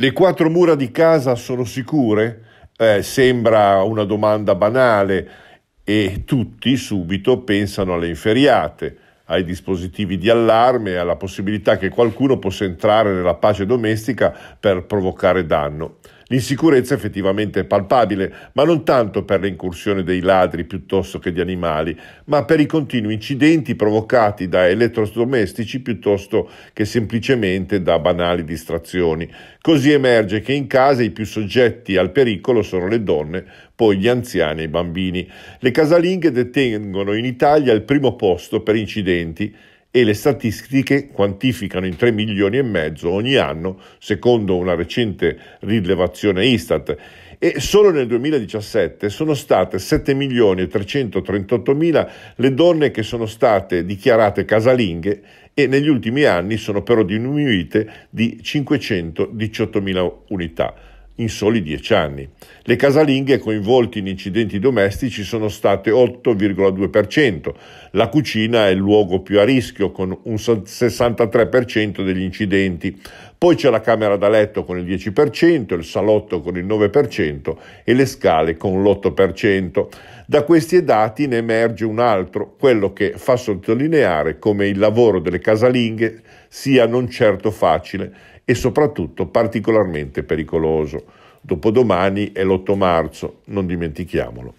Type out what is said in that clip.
Le quattro mura di casa sono sicure? Eh, sembra una domanda banale e tutti subito pensano alle inferiate, ai dispositivi di allarme e alla possibilità che qualcuno possa entrare nella pace domestica per provocare danno. L'insicurezza effettivamente è palpabile, ma non tanto per l'incursione dei ladri piuttosto che di animali, ma per i continui incidenti provocati da elettrodomestici piuttosto che semplicemente da banali distrazioni. Così emerge che in casa i più soggetti al pericolo sono le donne, poi gli anziani e i bambini. Le casalinghe detengono in Italia il primo posto per incidenti e le statistiche quantificano in 3 milioni e mezzo ogni anno, secondo una recente rilevazione Istat. E solo nel 2017 sono state 7 milioni e 338 mila le donne che sono state dichiarate casalinghe e negli ultimi anni sono però diminuite di 518 mila unità in soli dieci anni. Le casalinghe coinvolte in incidenti domestici sono state 8,2%, la cucina è il luogo più a rischio con un 63% degli incidenti, poi c'è la camera da letto con il 10%, il salotto con il 9% e le scale con l'8%. Da questi dati ne emerge un altro, quello che fa sottolineare come il lavoro delle casalinghe sia non certo facile e soprattutto particolarmente pericoloso. Dopodomani è l'8 marzo, non dimentichiamolo.